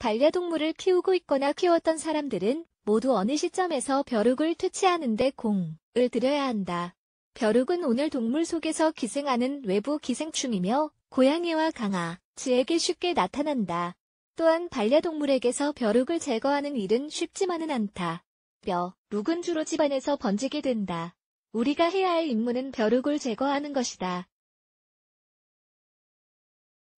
반려동물을 키우고 있거나 키웠던 사람들은 모두 어느 시점에서 벼룩을 퇴치하는데 공을 들여야 한다. 벼룩은 오늘 동물 속에서 기생하는 외부 기생충이며 고양이와 강아, 지에게 쉽게 나타난다. 또한 반려동물에게서 벼룩을 제거하는 일은 쉽지만은 않다. 뼈, 룩은 주로 집안에서 번지게 된다. 우리가 해야 할 임무는 벼룩을 제거하는 것이다.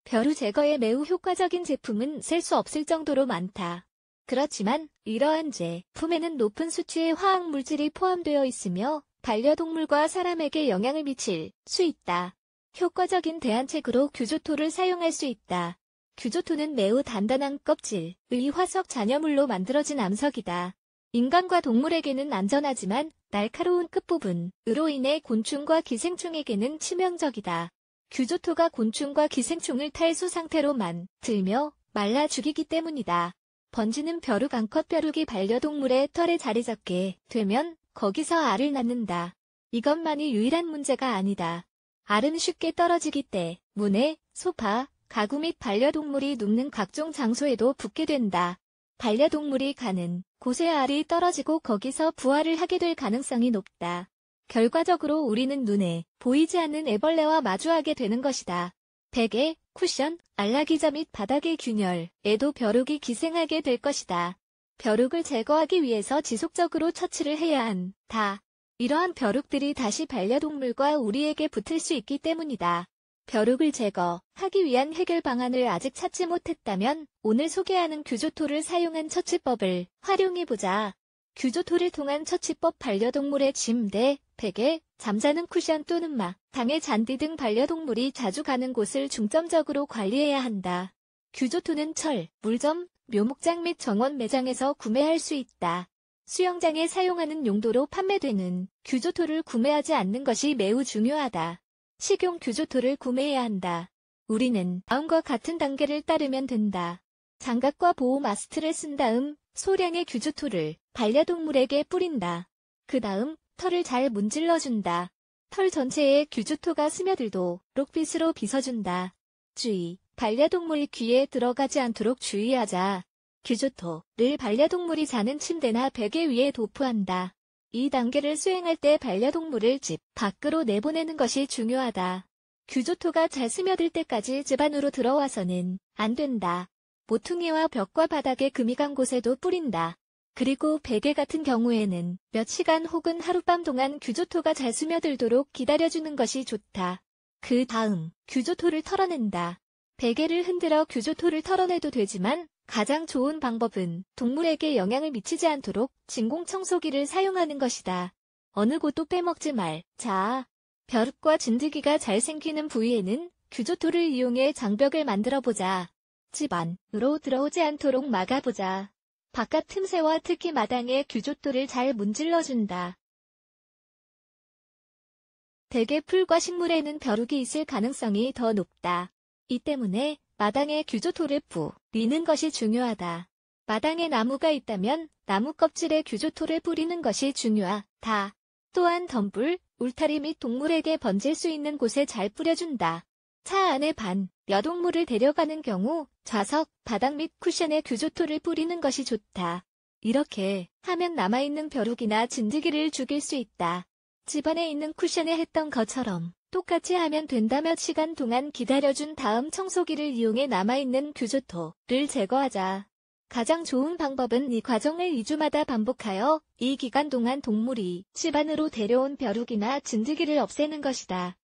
벼루 제거에 매우 효과적인 제품은 셀 수 없을 정도로 많다. 그렇지만 이러한 제품에는 높은 수치의 화학물질이 포함되어 있으며 반려동물과 사람에게 영향을 미칠 수 있다. 효과적인 대안책으로 규조토를 사용할 수 있다. 규조토는 매우 단단한 껍질의 화석 잔여물로 만들어진 암석이다. 인간과 동물에게는 안전하지만 날카로운 끝부분으로 인해 곤충과 기생충에게는 치명적이다. 규조토가 곤충과 기생충을 탈수 상태로 만들며 말라 죽이기 때문이다. 번지는 벼룩 앙컷 벼룩이 반려동물의 털에 자리 잡게 되면 거기서 알을 낳는다. 이것만이 유일한 문제가 아니다. 알은 쉽게 떨어지기 때문에 소파, 가구 및 반려동물이 눕는 각종 장소에도 붙게 된다. 반려동물이 가는 곳에 알이 떨어지고 거기서 부활을 하게 될 가능성이 높다. 결과적으로 우리는 눈에 보이지 않는 애벌레와 마주하게 되는 것이다. 베개, 쿠션, 알라기자및 바닥의 균열, 에도 벼룩이 기생하게 될 것이다. 벼룩을 제거하기 위해서 지속적으로 처치를 해야 한다. 이러한 벼룩들이 다시 반려동물과 우리에게 붙을 수 있기 때문이다. 벼룩을 제거하기 위한 해결 방안을 아직 찾지 못했다면 오늘 소개하는 규조토를 사용한 처치법을 활용해보자. 규조토를 통한 처치법 반려동물의 짐, 대 네, 베개, 잠자는 쿠션 또는 막, 방의 잔디 등 반려동물이 자주 가는 곳을 중점적으로 관리해야 한다. 규조토는 철, 물점, 묘목장 및 정원 매장에서 구매할 수 있다. 수영장에 사용하는 용도로 판매되는 규조토를 구매하지 않는 것이 매우 중요하다. 식용 규조토를 구매해야 한다. 우리는 다음과 같은 단계를 따르면 된다. 장갑과 보호 마스트를 쓴 다음 소량의 규주토를 반려동물에게 뿌린다. 그 다음 털을 잘 문질러준다. 털 전체에 규주토가 스며들도록 빗으로 빗어준다. 주의, 반려동물 귀에 들어가지 않도록 주의하자. 규조토를 반려동물이 자는 침대나 베개 위에 도포한다. 이 단계를 수행할 때 반려동물을 집 밖으로 내보내는 것이 중요하다. 규조토가 잘 스며들 때까지 집 안으로 들어와서는 안 된다. 모퉁이와 벽과 바닥에 금이 간 곳에도 뿌린다. 그리고 베개 같은 경우에는 몇 시간 혹은 하룻밤 동안 규조토가 잘 스며들도록 기다려주는 것이 좋다. 그 다음 규조토를 털어낸다. 베개를 흔들어 규조토를 털어내도 되지만 가장 좋은 방법은 동물에게 영향을 미치지 않도록 진공청소기를 사용하는 것이다. 어느 곳도 빼먹지 말. 자, 벼룩과 진드기가 잘 생기는 부위에는 규조토를 이용해 장벽을 만들어 보자. 집안으로 들어오지 않도록 막아보자. 바깥 틈새와 특히 마당의 규조토를잘 문질러준다. 대개 풀과 식물에는 벼룩이 있을 가능성이 더 높다. 이 때문에 마당에 규조토를 뿌리는 것이 중요하다. 마당에 나무가 있다면 나무 껍질에 규조토를 뿌리는 것이 중요하다. 또한 덤불, 울타리 및 동물에게 번질 수 있는 곳에 잘 뿌려준다. 차 안에 반, 여동물을 데려가는 경우 좌석, 바닥 및 쿠션에 규조토를 뿌리는 것이 좋다. 이렇게 하면 남아있는 벼룩이나 진드기를 죽일 수 있다. 집안에 있는 쿠션에 했던 것처럼 똑같이 하면 된다 몇 시간 동안 기다려준 다음 청소기를 이용해 남아있는 규조토를 제거하자. 가장 좋은 방법은 이 과정을 2주마다 반복하여 이 기간 동안 동물이 집안으로 데려온 벼룩이나 진드기를 없애는 것이다.